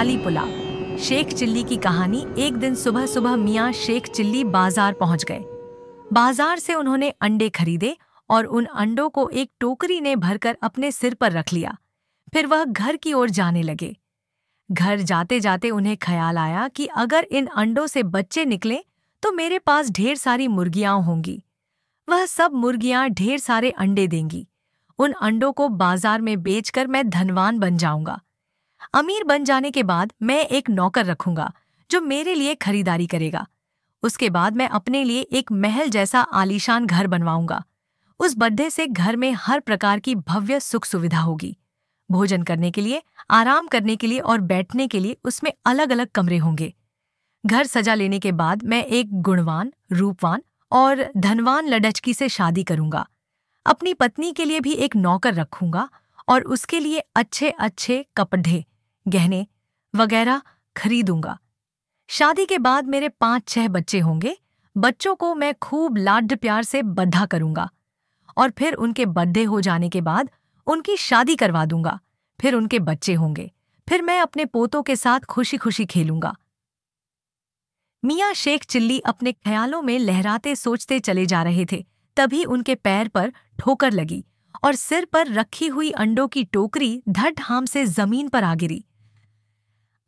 मसाली pulao Sheikh chilli की कहानी एक दिन सुबह सुबह मियाँ शेख चिल्ली बाजार पहुंच गए बाजार से उन्होंने अंडे खरीदे और उन अंडों को एक टोकरी ने भरकर अपने सिर पर रख लिया फिर वह घर की ओर जाने लगे घर जाते जाते उन्हें ख्याल आया कि अगर इन अंडों से बच्चे निकले तो मेरे पास ढेर सारी मुर्गियां होंगी वह सब मुर्गियां ढेर सारे अंडे देंगी उन अंडों को बाजार में बेचकर मैं धनवान बन जाऊंगा अमीर बन जाने के बाद मैं एक नौकर रखूंगा जो मेरे लिए खरीदारी करेगा उसके बाद मैं अपने लिए एक महल जैसा आलीशान घर बनवाऊंगा उस बड्ढे से घर में हर प्रकार की भव्य सुख सुविधा होगी भोजन करने के लिए आराम करने के लिए और बैठने के लिए उसमें अलग अलग कमरे होंगे घर सजा लेने के बाद मैं एक गुणवान रूपवान और धनवान लडचकी से शादी करूंगा अपनी पत्नी के लिए भी एक नौकर रखूंगा और उसके लिए अच्छे अच्छे कपड़े गहने वगैरह खरीदूंगा शादी के बाद मेरे पांच छह बच्चे होंगे बच्चों को मैं खूब लाड प्यार से बद्धा करूंगा और फिर उनके बड्ढे हो जाने के बाद उनकी शादी करवा दूंगा फिर उनके बच्चे होंगे फिर मैं अपने पोतों के साथ खुशी खुशी खेलूंगा मियाँ शेख चिल्ली अपने ख्यालों में लहराते सोचते चले जा रहे थे तभी उनके पैर पर ठोकर लगी और सिर पर रखी हुई अंडों की टोकरी हाम से जमीन पर आ गिरी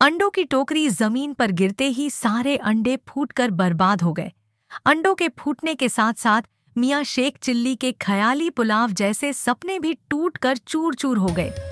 अंडों की टोकरी जमीन पर गिरते ही सारे अंडे फूटकर बर्बाद हो गए अंडों के फूटने के साथ साथ मियाँ शेख चिल्ली के ख्याली पुलाव जैसे सपने भी टूट कर चूर चूर हो गए